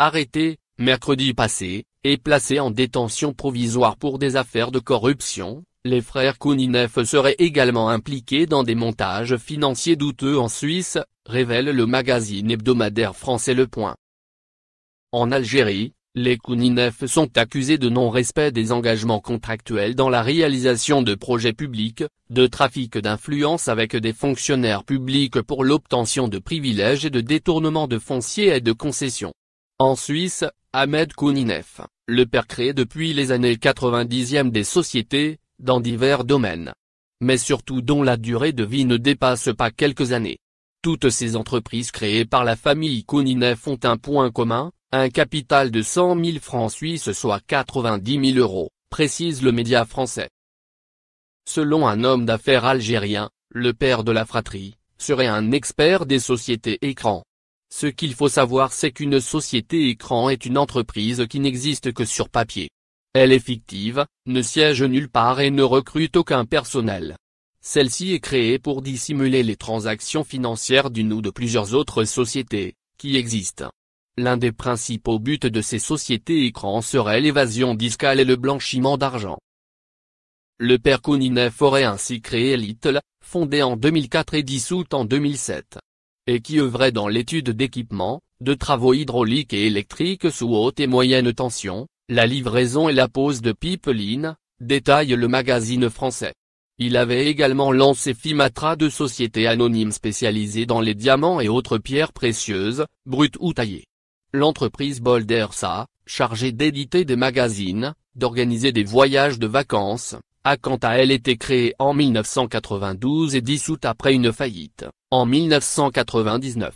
arrêté, mercredi passé, et placé en détention provisoire pour des affaires de corruption, les frères Kouninef seraient également impliqués dans des montages financiers douteux en Suisse, révèle le magazine hebdomadaire français Le Point. En Algérie, les Kouninef sont accusés de non-respect des engagements contractuels dans la réalisation de projets publics, de trafic d'influence avec des fonctionnaires publics pour l'obtention de privilèges et de détournement de fonciers et de concessions. En Suisse, Ahmed Kouninef, le père créé depuis les années 90e des sociétés, dans divers domaines. Mais surtout dont la durée de vie ne dépasse pas quelques années. Toutes ces entreprises créées par la famille Kouninef ont un point commun, un capital de 100 000 francs suisses soit 90 000 euros, précise le média français. Selon un homme d'affaires algérien, le père de la fratrie, serait un expert des sociétés écrans. Ce qu'il faut savoir c'est qu'une société écran est une entreprise qui n'existe que sur papier. Elle est fictive, ne siège nulle part et ne recrute aucun personnel. Celle-ci est créée pour dissimuler les transactions financières d'une ou de plusieurs autres sociétés, qui existent. L'un des principaux buts de ces sociétés écrans serait l'évasion discale et le blanchiment d'argent. Le père Kouninef aurait ainsi créé Little, fondée en 2004 et dissoute en 2007 et qui œuvrait dans l'étude d'équipements, de travaux hydrauliques et électriques sous haute et moyenne tension, la livraison et la pose de pipeline, détaille le magazine français. Il avait également lancé Fimatra de société anonymes spécialisées dans les diamants et autres pierres précieuses, brutes ou taillées. L'entreprise Boldersa, chargée d'éditer des magazines, d'organiser des voyages de vacances, a quant à elle été créée en 1992 et dissoute après une faillite, en 1999.